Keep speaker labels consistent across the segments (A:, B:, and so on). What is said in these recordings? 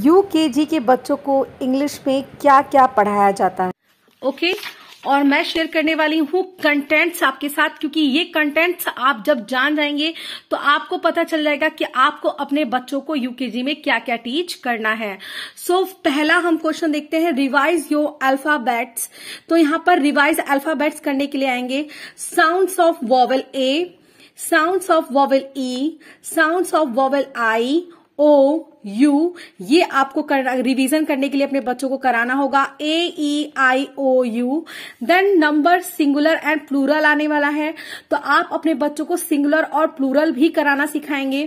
A: You के बच्चों को इंग्लिश में क्या क्या पढ़ाया जाता है ओके okay? और मैं शेयर करने वाली हूँ कंटेंट्स आपके साथ क्योंकि ये कंटेंट्स आप जब जान जाएंगे तो आपको पता चल जाएगा कि आपको अपने बच्चों को यूकेजी में क्या क्या टीच करना है सो so, पहला हम क्वेश्चन देखते हैं रिवाइज योर अल्फाबेट्स तो यहाँ पर रिवाइज अल्फाबेट्स करने के लिए आएंगे sounds of vowel A sounds of vowel E sound of vowel I O U ये आपको कर, रिवीजन करने के लिए अपने बच्चों को कराना होगा A E I O U then number singular and plural आने वाला है तो आप अपने बच्चों को सिंगुलर और प्लूरल भी कराना सिखाएंगे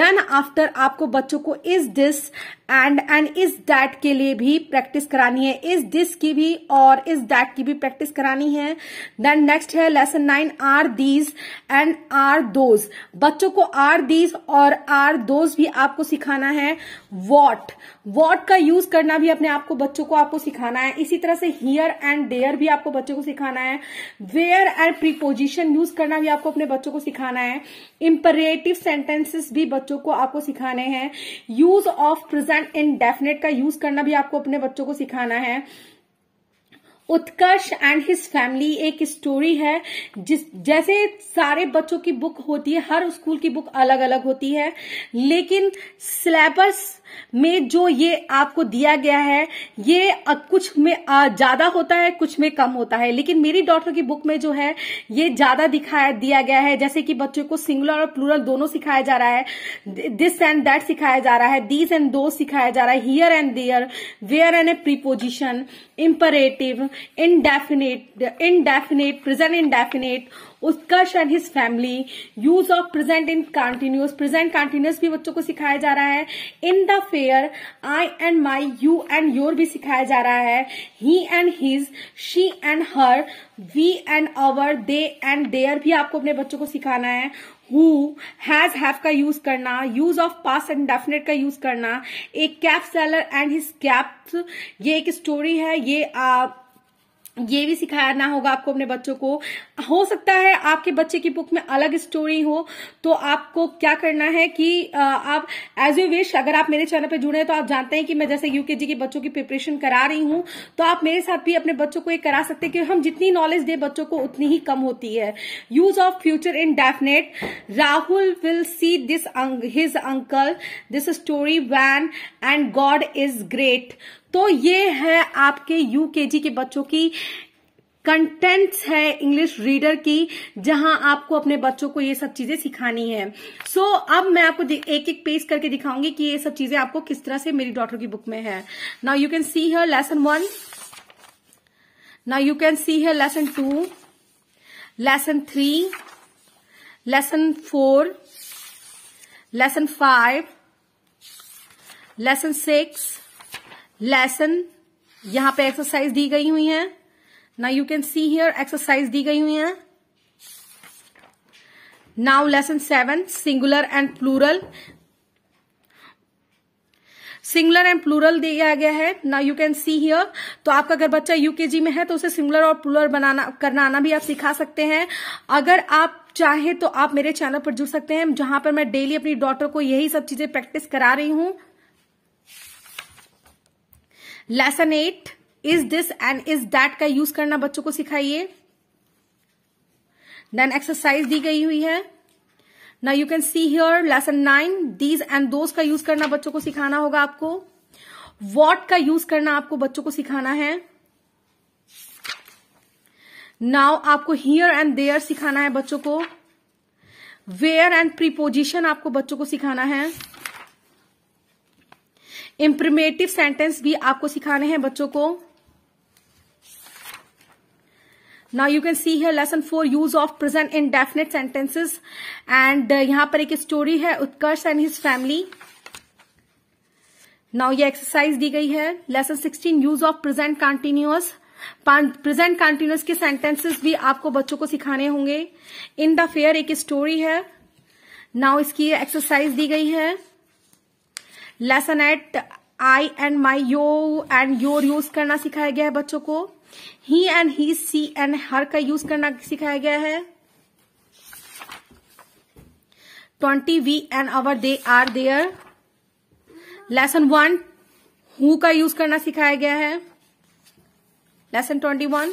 A: देन आफ्टर आपको बच्चों को इस दिस एंड एंड इस डैट के लिए भी प्रैक्टिस करानी है इस दिस की भी और इस डैट की भी प्रैक्टिस करानी है देन नेक्स्ट है lesson nine are these and are those बच्चों को आर दीज और आर दोज भी आपको सिखाना है है वॉट वॉट का यूज करना भी अपने आप को बच्चों को आपको सिखाना है इसी तरह से हियर एंड डेयर भी आपको बच्चों को सिखाना है वेयर एंड प्रीपोजिशन यूज करना भी आपको अपने बच्चों को सिखाना है इम्परेटिव सेंटेंसेस भी बच्चों को आपको सिखाने हैं यूज ऑफ प्रेजेंट डेफिनेट का यूज करना भी आपको अपने बच्चों को सिखाना है उत्कर्ष एंड हिज फैमिली एक स्टोरी है जिस जैसे सारे बच्चों की बुक होती है हर स्कूल की बुक अलग अलग होती है लेकिन सिलेबस में जो ये आपको दिया गया है ये कुछ में ज्यादा होता है कुछ में कम होता है लेकिन मेरी डॉटर की बुक में जो है ये ज्यादा दिखाया दिया गया है जैसे कि बच्चों को सिंगुलर और प्लूरल दोनों सिखाया जा रहा है दिस एंड दैट सिखाया जा रहा है दीज एंड दो सिखाया जा रहा है here and there where and a preposition imperative indefinite indefinite present indefinite Utkarsh and his family use of present in continuous present continuous भी बच्चों को सिखाया जा रहा है in the fair I and my you and your भी सिखाया जा रहा है he and his she and her we and our they and their भी आपको अपने बच्चों को सिखाना है Who has have का यूज करना use of pass and definite का यूज करना एक cap seller and his cap ये एक स्टोरी है ये ये भी सिखाना होगा आपको अपने बच्चों को हो सकता है आपके बच्चे की बुक में अलग स्टोरी हो तो आपको क्या करना है कि आप एज यू विश अगर आप मेरे चैनल पे जुड़े हैं तो आप जानते हैं कि मैं जैसे यूकेजी के बच्चों की प्रिपरेशन करा रही हूं तो आप मेरे साथ भी अपने बच्चों को ये करा सकते हैं कि हम जितनी नॉलेज दें बच्चों को उतनी ही कम होती है use of future in definite Rahul will see this his uncle this story van and God is great तो ये है आपके यूकेजी के बच्चों की कंटेंट्स है इंग्लिश रीडर की जहां आपको अपने बच्चों को ये सब चीजें सिखानी है सो so, अब मैं आपको एक एक पेज करके दिखाऊंगी कि ये सब चीजें आपको किस तरह से मेरी डॉटर की बुक में है now you can see here lesson one now you can see here lesson two lesson three lesson four lesson five lesson six lesson यहां पे एक्सरसाइज दी गई हुई है ना you can see here exercise दी गई हुई है now lesson seven singular and plural singular and plural दिया गया है ना यू कैन सी हियर तो आपका अगर बच्चा यूकेजी में है तो उसे सिंगुलर और प्लूरल बनाना करना आना भी आप सिखा सकते हैं अगर आप चाहे तो आप मेरे चैनल पर जुड़ सकते हैं जहां पर मैं डेली अपनी डॉटर को यही सब चीजें प्रैक्टिस करा रही हूं lesson eight is this and is that का यूज करना बच्चों को सिखाइए देन एक्सरसाइज दी गई हुई है ना you can see here lesson nine these and those का यूज करना बच्चों को सिखाना होगा आपको वॉट का यूज करना आपको बच्चों को सिखाना है नाउ आपको हियर एंड देयर सिखाना है बच्चों को वेयर एंड प्रीपोजिशन आपको बच्चों को सिखाना है इंप्रीमेटिव सेंटेंस भी आपको सिखाने हैं बच्चों को नाउ यू कैन सी है lesson four use of present in definite sentences and यहां पर एक स्टोरी है Utkarsh and his family now ये एक्सरसाइज दी गई है lesson sixteen use of present continuous present continuous के सेंटेंसेस भी आपको बच्चों को सिखाने होंगे इन द फेयर एक स्टोरी है नाउ इसकी एक्सरसाइज दी गई है lesson eight I and my you and your use करना सिखाया गया है बच्चों को ही एंड ही सी एंड हर का यूज करना सिखाया गया है twenty we and our they are their lesson one who का यूज करना सिखाया गया है lesson twenty one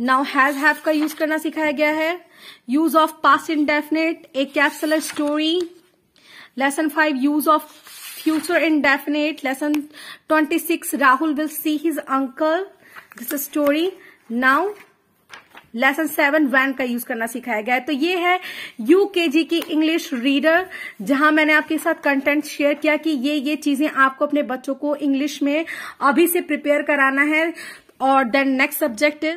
A: now has have का यूज करना सिखाया गया है use of past in definite a cap seller story lesson 5 use of future indefinite lesson 26 rahul will see his uncle this is story now lesson seven van का use करना सिखाया गया है तो ये है यूकेजी की इंग्लिश रीडर जहां मैंने आपके साथ कंटेंट शेयर किया कि ये ये चीजें आपको अपने बच्चों को इंग्लिश में अभी से प्रिपेयर कराना है और देन नेक्स्ट सब्जेक्ट